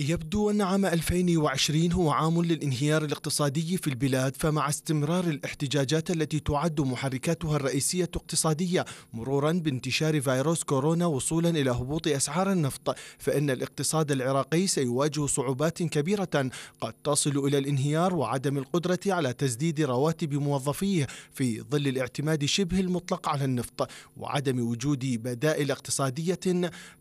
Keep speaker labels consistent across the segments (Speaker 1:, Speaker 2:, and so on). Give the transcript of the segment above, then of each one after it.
Speaker 1: يبدو أن عام 2020 هو عام للانهيار الاقتصادي في البلاد فمع استمرار الاحتجاجات التي تعد محركاتها الرئيسية اقتصادية مرورا بانتشار فيروس كورونا وصولا إلى هبوط أسعار النفط فإن الاقتصاد العراقي سيواجه صعوبات كبيرة قد تصل إلى الانهيار وعدم القدرة على تسديد رواتب موظفيه في ظل الاعتماد شبه المطلق على النفط وعدم
Speaker 2: وجود بدائل اقتصادية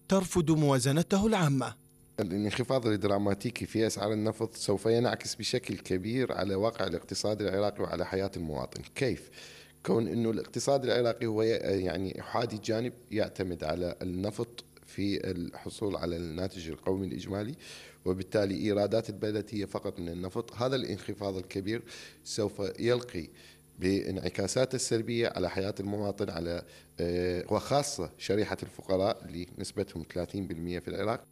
Speaker 2: ترفض موازنته العامة الانخفاض الدراماتيكي في أسعار النفط سوف ينعكس بشكل كبير على واقع الاقتصاد العراقي وعلى حياة المواطن كيف؟ كون أنه الاقتصاد العراقي هو يعني أحادي جانب يعتمد على النفط في الحصول على الناتج القومي الإجمالي وبالتالي إيرادات البلد هي فقط من النفط هذا الانخفاض الكبير سوف يلقي بانعكاساته السلبية على حياة المواطن على آه، وخاصة شريحة الفقراء اللي نسبتهم 30% في العراق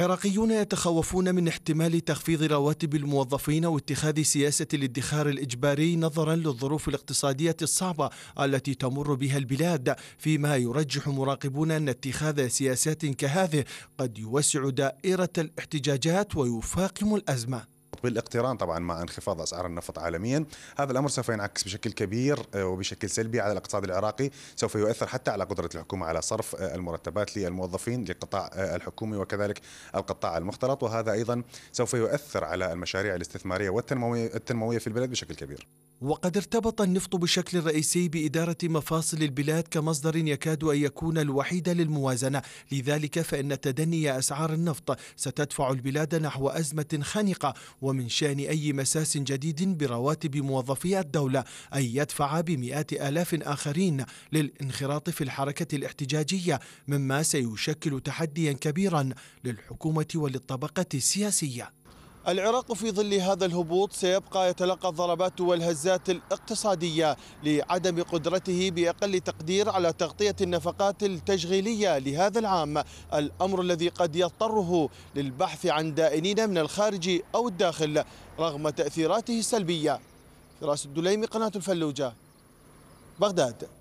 Speaker 1: العراقيون يتخوفون من احتمال تخفيض رواتب الموظفين واتخاذ سياسة الادخار الإجباري نظرا للظروف الاقتصادية الصعبة التي تمر بها البلاد فيما يرجح مراقبون أن اتخاذ سياسات كهذه قد يوسع دائرة الاحتجاجات
Speaker 3: ويفاقم الأزمة بالاقتران طبعا مع انخفاض أسعار النفط عالميا هذا الأمر سوف ينعكس بشكل كبير آه، وبشكل سلبي على الاقتصاد العراقي سوف يؤثر حتى على قدرة الحكومة على صرف آه، المرتبات للموظفين للقطاع آه، الحكومي وكذلك القطاع المختلط وهذا أيضا سوف يؤثر على المشاريع الاستثمارية والتنموية في البلد بشكل كبير
Speaker 1: وقد ارتبط النفط بشكل رئيسي بإدارة مفاصل البلاد كمصدر يكاد أن يكون الوحيد للموازنة لذلك فإن تدني أسعار النفط ستدفع البلاد نحو أزمة خانقة ومن شأن أي مساس جديد برواتب موظفي الدولة أن يدفع بمئات آلاف آخرين للانخراط في الحركة الاحتجاجية مما سيشكل تحديا كبيرا للحكومة وللطبقة السياسية العراق في ظل هذا الهبوط سيبقى يتلقى الضربات والهزات الاقتصادية لعدم قدرته بأقل تقدير على تغطية النفقات التشغيلية لهذا العام الأمر الذي قد يضطره للبحث عن دائنين من الخارج أو الداخل رغم تأثيراته السلبية فراس الدليمي قناة الفلوجة بغداد